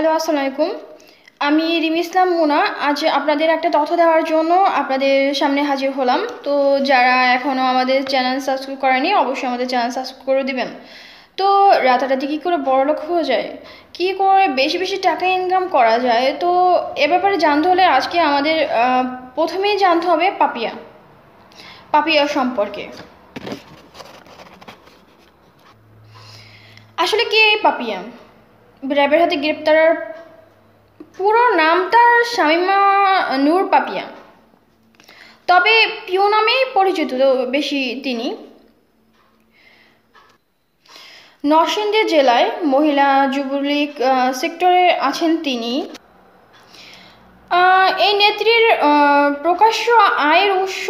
hello আসসালামু আলাইকুম আমি রিম ইসলাম মুনা আজ আপনাদের একটা তথ্য দেওয়ার জন্য আপনাদের সামনে হাজির হলাম তো যারা এখনও আমাদের চ্যানেল সাবস্ক্রাইব করেনি অবশ্যই আমাদের চ্যানেল সাবস্ক্রাইব করে দেবেন তো রাতারাতি কী করে বড়লোক হয়ে যায় কি করে বেশি বেশি টাকা ইনকাম করা যায় তো এ ব্যাপারে জানতে হলে আজকে আমাদের প্রথমেই জানতে হবে পাপিয়া পাপিয়া সম্পর্কে আসলে কে এই পাপিয়া র্যাবের হাতে গ্রেপ্তার পুরো নাম তার শামিমা নূর পাপিয়া তবে পিও নামেই পরিচিত বেশি তিনি নরসিংদী জেলায় মহিলা যুবলীগ সেক্টরে আছেন তিনি এই নেত্রীর প্রকাশ্য আয়ের উৎস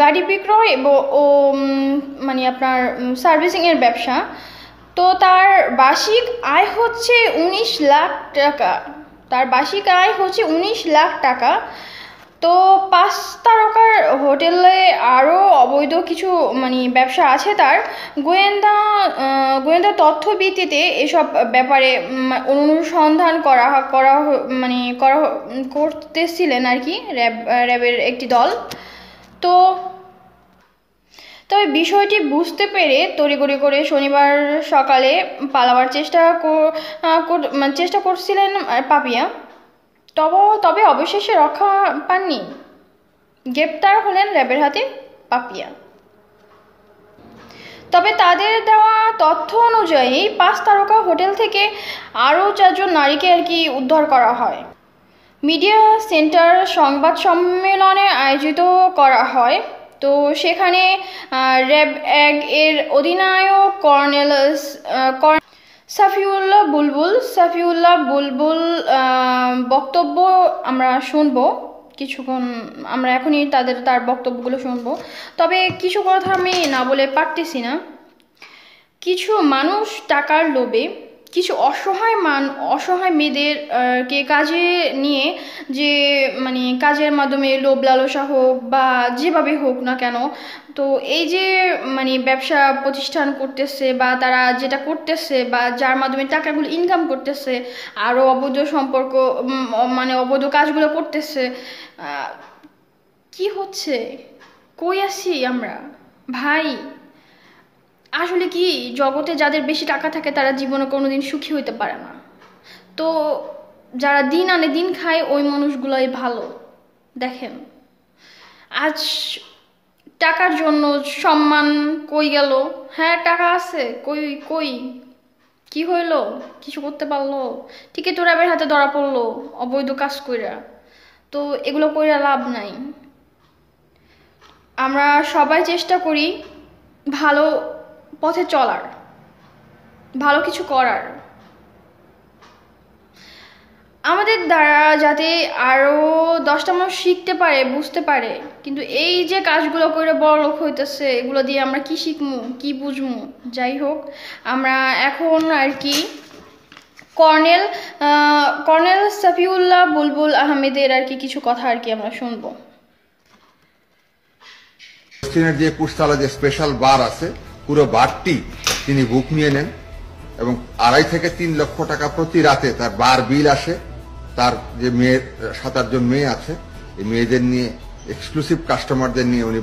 গাড়ি বিক্রয় ও মানে আপনার সার্ভিসিংয়ের ব্যবসা তো তার বার্ষিক আয় হচ্ছে উনিশ লাখ টাকা তার বার্ষিক আয় হচ্ছে উনিশ লাখ টাকা তো পাঁচ তারকার হোটেলে আরও অবৈধ কিছু মানে ব্যবসা আছে তার গোয়েন্দা গোয়েন্দা তথ্য ভিত্তিতে এসব ব্যাপারে অনুসন্ধান করা করা মানে করা করতেছিলেন আর কি র্যাব র্যাবের একটি দল তো তবে বিষয়টি বুঝতে পেরে তড়িগড়ি করে শনিবার সকালে পালাবার চেষ্টা মানে চেষ্টা করছিলেন পাপিয়া তব তবে অবশেষে রক্ষা পাননি গ্রেপ্তার হলেন র্যাবের হাতে পাপিয়া তবে তাদের দেওয়া তথ্য অনুযায়ী পাঁচ তারকা হোটেল থেকে আরও চারজন নারীকে আর কি উদ্ধার করা হয় মিডিয়া সেন্টার সংবাদ সম্মেলনে আয়োজিত করা হয় তো সেখানে র্যাব এক এর অধিনায়ক কর্নেল সাফিউল্লাহ বুলবুল সাফিউল্লাহ বুলবুল বক্তব্য আমরা শুনব কিছুক্ষণ আমরা এখনই তাদের তার বক্তব্যগুলো শুনব তবে কিছু কথা আমি না বলে পারতেছি না কিছু মানুষ টাকার লোভে কিছু অসহায় মান অসহায় মেয়েদের কে কাজে নিয়ে যে মানে কাজের মাধ্যমে লোভ লালসা হোক বা যেভাবে হোক না কেন তো এই যে মানে ব্যবসা প্রতিষ্ঠান করতেছে বা তারা যেটা করতেছে বা যার মাধ্যমে টাকাগুলো ইনকাম করতেছে আরও অবৈধ সম্পর্ক মানে অবৈধ কাজগুলো করতেছে কি হচ্ছে কই আছি আমরা ভাই আসলে কি জগতে যাদের বেশি টাকা থাকে তারা জীবনে কোনো দিন সুখী হইতে পারে না তো যারা দিন আনে দিন খায় ওই মানুষগুলোই ভালো দেখেন আজ টাকার জন্য সম্মান কই গেল হ্যাঁ টাকা আছে কই কই কি হইলো কিছু করতে পারলো ঠিকই তোর আবার হাতে ধরা পড়লো অবৈধ কাজ কইরা তো এগুলো কইরা লাভ নাই আমরা সবাই চেষ্টা করি ভালো পথে চলার ভালো কিছু করার আমাদের দ্বারা যাতে আরও দশটা মানুষ শিখতে পারে বুঝতে পারে কিন্তু এই যে কাজগুলো করে বড় লোক হইতেছে এগুলো দিয়ে আমরা কি শিখমু কি বুঝমু যাই হোক আমরা এখন আর কি কর্নেল কর্নেল সাফিউল্লাহ বুলবুল আহমেদের আর কি কিছু কথা আর কি আমরা শুনবো যে কুস্তালা যে স্পেশাল বার আছে পুরো বারটি তিনি বুক নিয়ে নেন এবং আড়াই থেকে তিন লক্ষ টাকা প্রতি রাতে তার বার বিল আসে তার যে মেয়ে সাত আটজন মেয়ে আছে এই মেয়েদের নিয়ে এক্সক্লুসিভ কাস্টমারদের নিয়ে উনি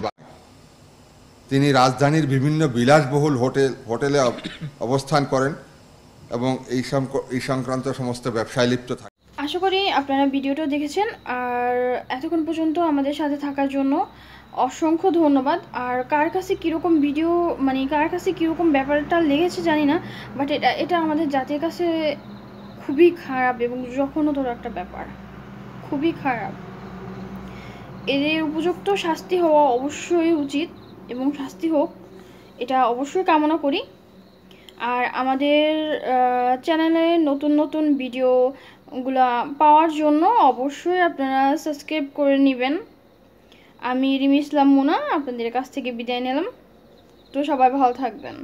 তিনি রাজধানীর বিভিন্ন বিলাসবহুল হোটেল হোটেলে অবস্থান করেন এবং এই এই সংক্রান্ত সমস্ত ব্যবসায় লিপ্ত থাকে আশা করি আপনারা ভিডিওটা দেখেছেন আর এতক্ষণ পর্যন্ত আমাদের সাথে থাকার জন্য অসংখ্য ধন্যবাদ আর কার কাছে কীরকম ভিডিও মানে কার কাছে কীরকম ব্যাপারটা লেগেছে জানি না বাট এটা এটা আমাদের জাতির কাছে খুবই খারাপ এবং জঘন্যতর একটা ব্যাপার খুবই খারাপ এদের উপযুক্ত শাস্তি হওয়া অবশ্যই উচিত এবং শাস্তি হোক এটা অবশ্যই কামনা করি আর আমাদের চ্যানেলে নতুন নতুন ভিডিওগুলা পাওয়ার জন্য অবশ্যই আপনারা সাবস্ক্রাইব করে নেবেন আমি রিমি ইসলাম মুনা আপনাদের কাছ থেকে বিদায় নিলাম তো সবাই ভালো থাকবেন